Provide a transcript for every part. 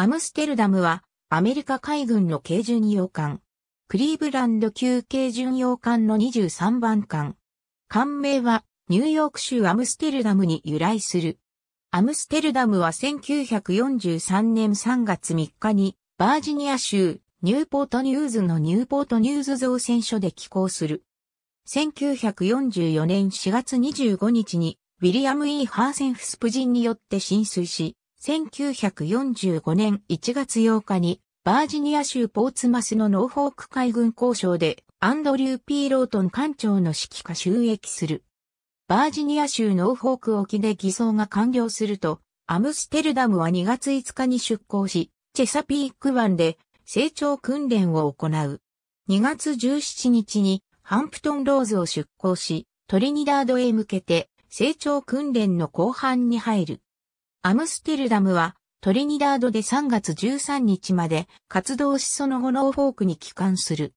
アムステルダムはアメリカ海軍の軽巡洋艦。クリーブランド級軽巡洋艦の23番艦。艦名はニューヨーク州アムステルダムに由来する。アムステルダムは1943年3月3日にバージニア州ニューポートニューズのニューポートニューズ造船所で寄港する。1944年4月25日にウィリアム・イー・ハーセンフスプ人によって浸水し、1945年1月8日に、バージニア州ポーツマスのノーフォーク海軍交渉で、アンドリュー・ピー・ロートン艦長の指揮下収益する。バージニア州ノーフォーク沖で偽装が完了すると、アムステルダムは2月5日に出港し、チェサピーク湾で成長訓練を行う。2月17日にハンプトンローズを出港し、トリニダードへ向けて成長訓練の後半に入る。アムステルダムはトリニダードで3月13日まで活動しその後ノーフォークに帰還する。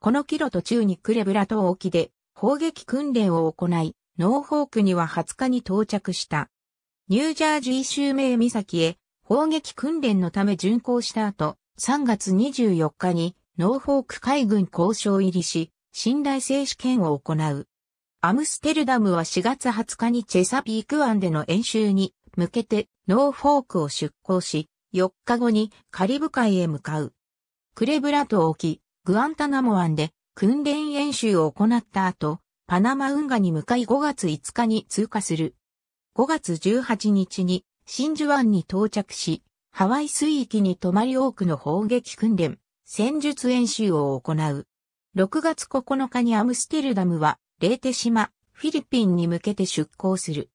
このキロ途中にクレブラ島沖で砲撃訓練を行い、ノーフォークには20日に到着した。ニュージャージー州名岬へ砲撃訓練のため巡航した後、3月24日にノーフォーク海軍交渉入りし、信頼性試験を行う。アムステルダムは4月20日にチェサピーク湾での演習に向けてノーフォークを出港し、4日後にカリブ海へ向かう。クレブラ島沖、グアンタナモ湾で訓練演習を行った後、パナマ運河に向かい5月5日に通過する。5月18日に真珠湾に到着し、ハワイ水域に泊まり多くの砲撃訓練、戦術演習を行う。6月9日にアムステルダムは、レーテ島、フィリピンに向けて出港する。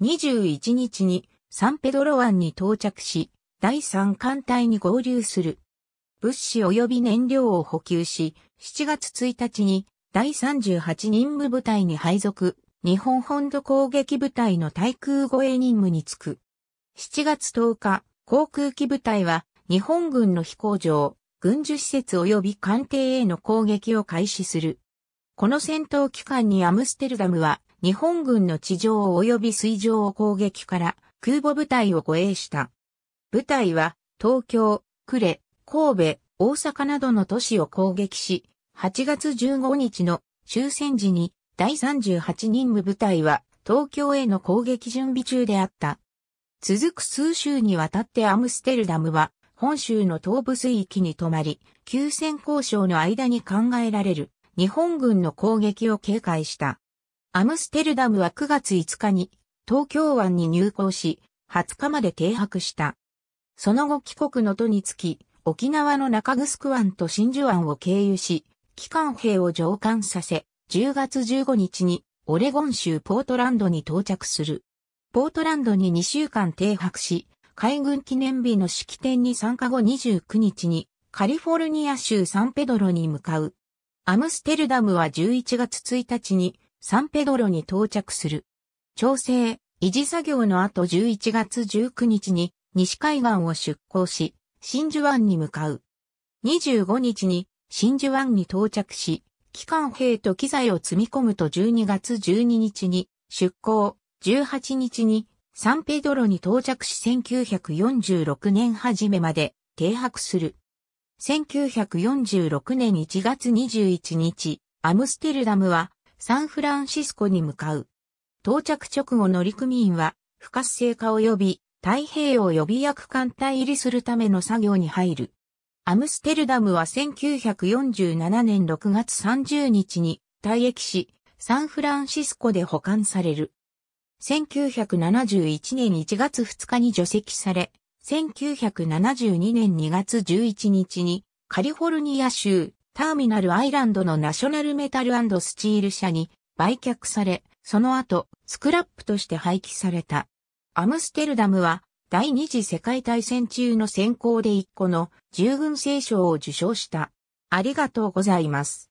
21日にサンペドロ湾に到着し、第3艦隊に合流する。物資及び燃料を補給し、7月1日に第38任務部隊に配属、日本本土攻撃部隊の対空護衛任務に就く。7月10日、航空機部隊は日本軍の飛行場、軍需施設及び艦艇への攻撃を開始する。この戦闘期間にアムステルダムは日本軍の地上及び水上を攻撃から空母部隊を護衛した。部隊は東京、呉、神戸、大阪などの都市を攻撃し、8月15日の終戦時に第38任務部隊は東京への攻撃準備中であった。続く数週にわたってアムステルダムは本州の東部水域に止まり、休戦交渉の間に考えられる日本軍の攻撃を警戒した。アムステルダムは9月5日に東京湾に入港し、20日まで停泊した。その後帰国の途につき、沖縄の中城湾と真珠湾を経由し、機関兵を上艦させ、10月15日にオレゴン州ポートランドに到着する。ポートランドに2週間停泊し、海軍記念日の式典に参加後29日にカリフォルニア州サンペドロに向かう。アムステルダムは11月1日にサンペドロに到着する。調整、維持作業の後11月19日に西海岸を出港し、真珠湾に向かう。25日に真珠湾に到着し、機関兵と機材を積み込むと12月12日に出港、18日にサンペドロに到着し1946年初めまで停泊する。1946年1月21日、アムステルダムはサンフランシスコに向かう。到着直後乗組員は不活性化及び太平洋予備役艦隊入りするための作業に入る。アムステルダムは1947年6月30日に退役し、サンフランシスコで保管される。1971年1月2日に除籍され、1972年2月11日にカリフォルニア州ターミナルアイランドのナショナルメタルスチール社に売却され、その後、スクラップとして廃棄された。アムステルダムは、第二次世界大戦中の選考で1個の従軍聖賞を受賞した。ありがとうございます。